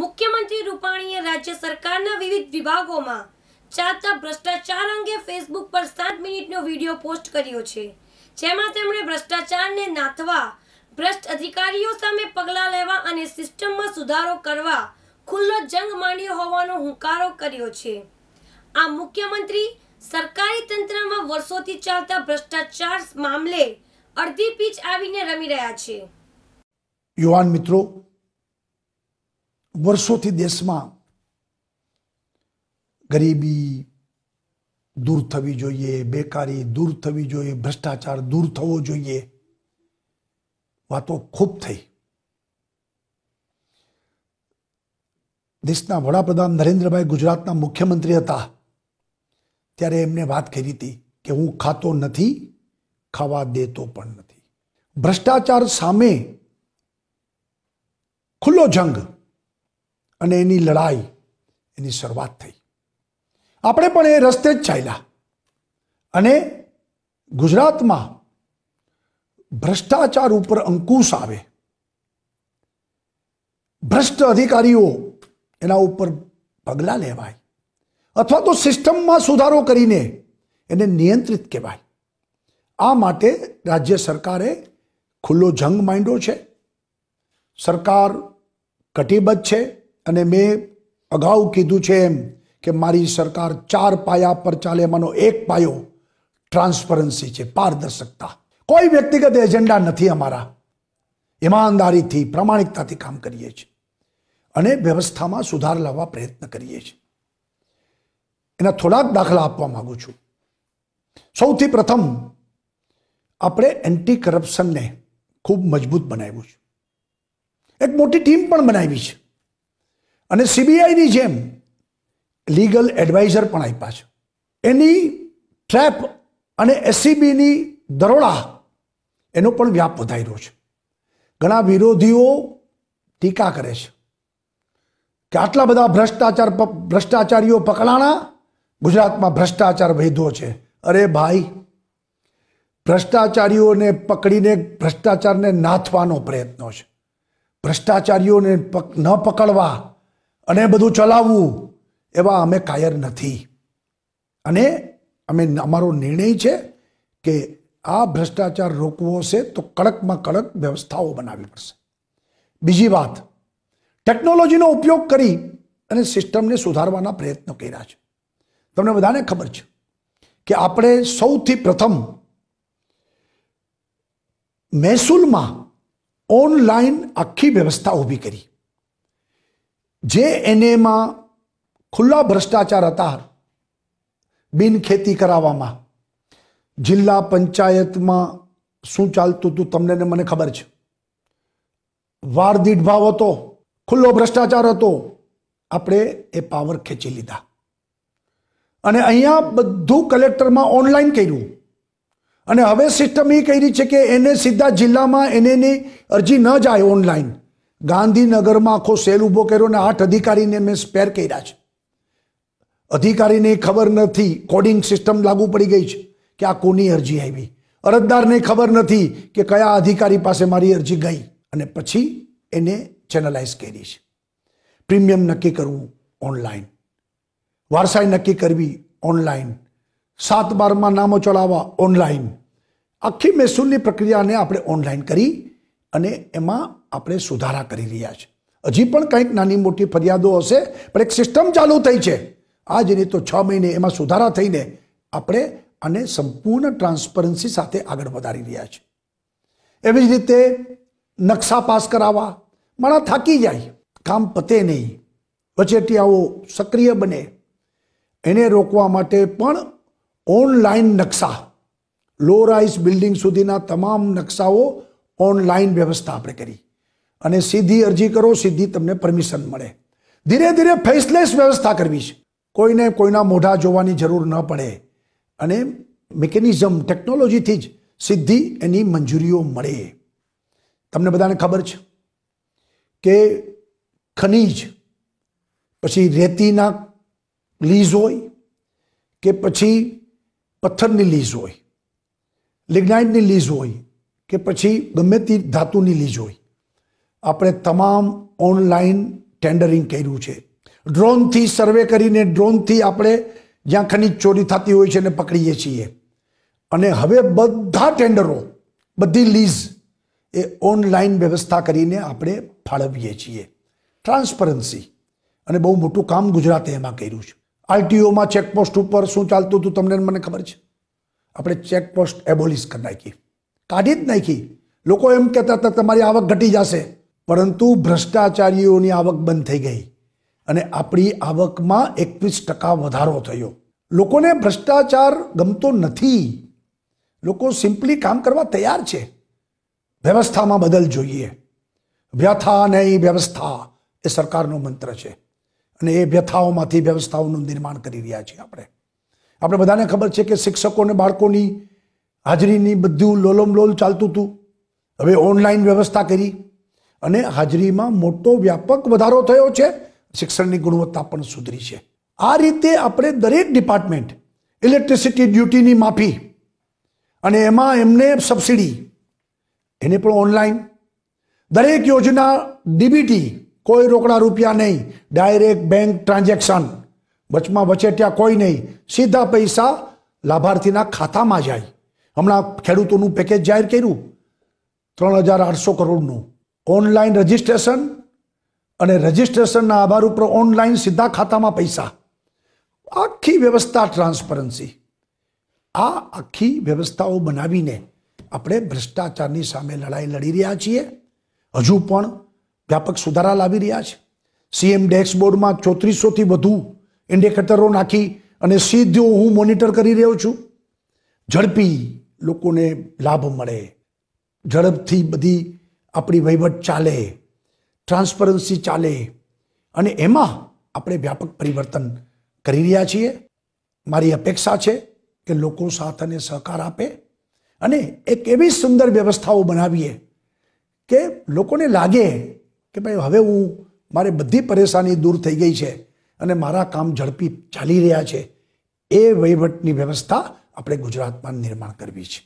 મુખ્યમંત્રી રૂપાણીએ રાજ્ય સરકારના વિવિધ વિભાગોમાં ચાલતા ભ્રષ્ટાચાર અંગે ફેસબુક પર સાત મિનિટનો વિડીયો પોસ્ટ કર્યો છે જેમાં તેમણે ભ્રષ્ટાચારને નાથવા ભ્રષ્ટ અધિકારીઓ સામે પગલાં લેવા અને સિસ્ટમમાં સુધારો કરવા ખુલ્લો જંગ માંડ્યો હોવાનો હુંકારો કર્યો છે આ મુખ્યમંત્રી સરકારી તંત્રમાં વર્ષોથી ચાલતા ભ્રષ્ટાચાર મામલે અડધી પીચ આવીને રમી રહ્યા છે યુવાન મિત્રો વર્ષોથી દેશમાં ગરીબી દૂર થવી જોઈએ બેકારી દૂર થવી જોઈએ ભ્રષ્ટાચાર દૂર થવો જોઈએ વાતો ખૂબ થઈ દેશના વડાપ્રધાન નરેન્દ્રભાઈ ગુજરાતના મુખ્યમંત્રી હતા ત્યારે એમને વાત કરી હતી કે હું ખાતો નથી ખાવા દેતો પણ નથી ભ્રષ્ટાચાર સામે ખુલ્લો જંગ અને એની લડાઈ એની શરૂઆત થઈ આપણે પણ એ રસ્તે જ ચાલ્યા અને ગુજરાતમાં ભ્રષ્ટાચાર ઉપર અંકુશ આવે ભ્રષ્ટ અધિકારીઓ એના ઉપર પગલાં લેવાય અથવા તો સિસ્ટમમાં સુધારો કરીને એને નિયંત્રિત કહેવાય આ માટે રાજ્ય સરકારે ખુલ્લો જંગ માંડ્યો છે સરકાર કટિબદ્ધ છે અને મેં અગાઉ કીધું છે એમ કે મારી સરકાર ચાર પાયા પર ચાલે એમાંનો એક પાયો ટ્રાન્સપરન્સી છે પારદર્શકતા કોઈ વ્યક્તિગત એજન્ડા નથી અમારા ઈમાનદારીથી પ્રામાણિકતાથી કામ કરીએ છીએ અને વ્યવસ્થામાં સુધાર લાવવા પ્રયત્ન કરીએ છીએ એના થોડાક દાખલા આપવા માગું છું સૌથી પ્રથમ આપણે એન્ટી કરપ્શનને ખૂબ મજબૂત બનાવ્યું છે એક મોટી ટીમ પણ બનાવી છે અને સીબીઆઈની જેમ લીગલ એડવાઇઝર પણ આપ્યા છે એની ટ્રેપ અને એસસીબીની દરોડા એનો પણ વ્યાપ વધારી છે ઘણા વિરોધીઓ ટીકા કરે છે કે આટલા બધા ભ્રષ્ટાચાર ભ્રષ્ટાચારીઓ પકડાણા ગુજરાતમાં ભ્રષ્ટાચાર વધ્યો છે અરે ભાઈ ભ્રષ્ટાચારીઓને પકડીને ભ્રષ્ટાચારને નાથવાનો પ્રયત્નો છે ભ્રષ્ટાચારીઓને ન પકડવા અને બધું ચલાવવું એવા અમે કાયર નથી અને અમે અમારો નિર્ણય છે કે આ ભ્રષ્ટાચાર રોકવો હશે તો કડકમાં કડક વ્યવસ્થાઓ બનાવવી પડશે બીજી વાત ટેકનોલોજીનો ઉપયોગ કરી અને સિસ્ટમને સુધારવાના પ્રયત્નો કર્યા છે તમને બધાને ખબર છે કે આપણે સૌથી પ્રથમ મહેસૂલમાં ઓનલાઈન આખી વ્યવસ્થા ઊભી કરી જે એનેમાં ખુલ્લા ભ્રષ્ટાચાર હતા બિનખેતી કરાવવામાં જિલ્લા પંચાયતમાં શું ચાલતું હતું તમને મને ખબર છે વાર દીઠ ભાવ હતો ખુલ્લો ભ્રષ્ટાચાર હતો આપણે એ પાવર ખેંચી લીધા અને અહીંયા બધું કલેક્ટરમાં ઓનલાઈન કર્યું અને હવે સિસ્ટમ એ કરી છે કે એને સીધા જિલ્લામાં એને અરજી ન જાય ઓનલાઈન ગાંધીનગરમાં આખો સેલ ઊભો કર્યો ને આઠ અધિકારીને મેં સ્પેર કર્યા છે અધિકારીને ખબર નથી કોડિંગ સિસ્ટમ લાગુ પડી ગઈ છે કે આ કોની અરજી આવી અરજદારને ખબર નથી કે કયા અધિકારી પાસે મારી અરજી ગઈ અને પછી એને ચેનલાઇઝ કરી છે પ્રીમિયમ નક્કી કરવું ઓનલાઈન વારસાઈ નક્કી કરવી ઓનલાઈન સાત બારમાં નામો ચડાવવા ઓનલાઈન આખી મહેસૂલની પ્રક્રિયાને આપણે ઓનલાઈન કરી અને એમાં આપણે સુધારા કરી રહ્યા છે હજી પણ કંઈક નાની મોટી ફરિયાદો હશે પણ એક સિસ્ટમ ચાલુ થઈ છે આ જ તો છ મહિને એમાં સુધારા થઈને આપણે અને સંપૂર્ણ ટ્રાન્સપરન્સી સાથે આગળ વધારી રહ્યા છે એવી જ રીતે નકશા પાસ કરાવવા મારા થાકી જાય કામ પતે નહીં વચેટિયાઓ સક્રિય બને એને રોકવા માટે પણ ઓનલાઈન નકશા લો રાઇઝ બિલ્ડિંગ સુધીના તમામ નકશાઓ ઓનલાઈન વ્યવસ્થા આપણે કરી અને સીધી અરજી કરો સીધી તમને પરમિશન મળે ધીરે ધીરે ફેસલેસ વ્યવસ્થા કરવી છે કોઈને કોઈના મોઢા જોવાની જરૂર ન પડે અને મિકેનિઝમ ટેકનોલોજીથી જ સીધી એની મંજૂરીઓ મળે તમને બધાને ખબર છે કે ખનીજ પછી રેતીના લીઝ હોય કે પછી પથ્થરની લીઝ હોય લિગ્નાઇટની લીઝ હોય કે પછી ગમે તે ધાતુની લીઝ હોય આપણે તમામ ઓનલાઈન ટેન્ડરિંગ કર્યું છે ડ્રોનથી સર્વે કરીને ડ્રોનથી આપણે જ્યાં ખનીજ ચોરી થતી હોય છે ને પકડીએ છીએ અને હવે બધા ટેન્ડરો બધી લીઝ એ ઓનલાઈન વ્યવસ્થા કરીને આપણે ફાળવીએ છીએ ટ્રાન્સપરન્સી અને બહુ મોટું કામ ગુજરાતે એમાં કર્યું છે આરટીઓમાં ચેકપોસ્ટ ઉપર શું ચાલતું હતું તમને મને ખબર છે આપણે ચેકપોસ્ટ એબોલિશ કરી નાખી કાઢી જ નાખી લોકો એમ કહેતા હતા તમારી આવક ઘટી જશે પરંતુ ભ્રષ્ટાચારીઓની આવક બંધ થઈ ગઈ અને આપણી આવકમાં એકવીસ ટકા વધારો થયો લોકોને ભ્રષ્ટાચાર ગમતો નથી લોકો સિમ્પલી કામ કરવા તૈયાર છે વ્યવસ્થામાં બદલ જોઈએ વ્યથા નહીં વ્યવસ્થા એ સરકારનો મંત્ર છે અને એ વ્યથાઓમાંથી વ્યવસ્થાઓનું નિર્માણ કરી રહ્યા છીએ આપણે આપણે બધાને ખબર છે કે શિક્ષકો અને બાળકોની હાજરીની બધું લોલ ચાલતું હતું હવે ઓનલાઈન વ્યવસ્થા કરી અને હાજરીમાં મોટો વ્યાપક વધારો થયો છે શિક્ષણની ગુણવત્તા પણ સુધરી છે આ રીતે આપણે દરેક ડિપાર્ટમેન્ટ ઇલેક્ટ્રિસિટી ડ્યુટીની માફી અને એમાં એમને સબસિડી એને પણ ઓનલાઈન દરેક યોજના ડીબીટી કોઈ રોકડા રૂપિયા નહીં ડાયરેક્ટ બેંક ટ્રાન્ઝેક્શન વચમાં વચેટ્યા કોઈ નહીં સીધા પૈસા લાભાર્થીના ખાતામાં જાય હમણાં ખેડૂતોનું પેકેજ જાહેર કર્યું ત્રણ હજાર આઠસો કરોડનું ઓનલાઈન રજિસ્ટ્રેશન અને રજિસ્ટ્રેશનના આભાર ઉપર ઓનલાઈન સીધા ખાતામાં પૈસા આખી વ્યવસ્થા ટ્રાન્સપરન્સી આ આખી વ્યવસ્થાઓ બનાવીને આપણે ભ્રષ્ટાચારની સામે લડાઈ લડી રહ્યા છીએ હજુ પણ વ્યાપક સુધારા લાવી રહ્યા છે સીએમ ડેશબોર્ડમાં ચોત્રીસોથી વધુ ઇન્ડિકેટરો નાખી અને સીધો હું મોનિટર કરી રહ્યો છું ઝડપી લોકોને લાભ મળે ઝડપથી બધી આપણી વહીવટ ચાલે ટ્રાન્સપરન્સી ચાલે અને એમાં આપણે વ્યાપક પરિવર્તન કરી રહ્યા છીએ મારી અપેક્ષા છે કે લોકો સાથ અને સહકાર આપે અને એક એવી સુંદર વ્યવસ્થાઓ બનાવીએ કે લોકોને લાગે કે ભાઈ હવે હું મારે બધી પરેશાની દૂર થઈ ગઈ છે અને મારા કામ ઝડપી ચાલી રહ્યા છે એ વહીવટની વ્યવસ્થા આપણે ગુજરાતમાં નિર્માણ કરવી છે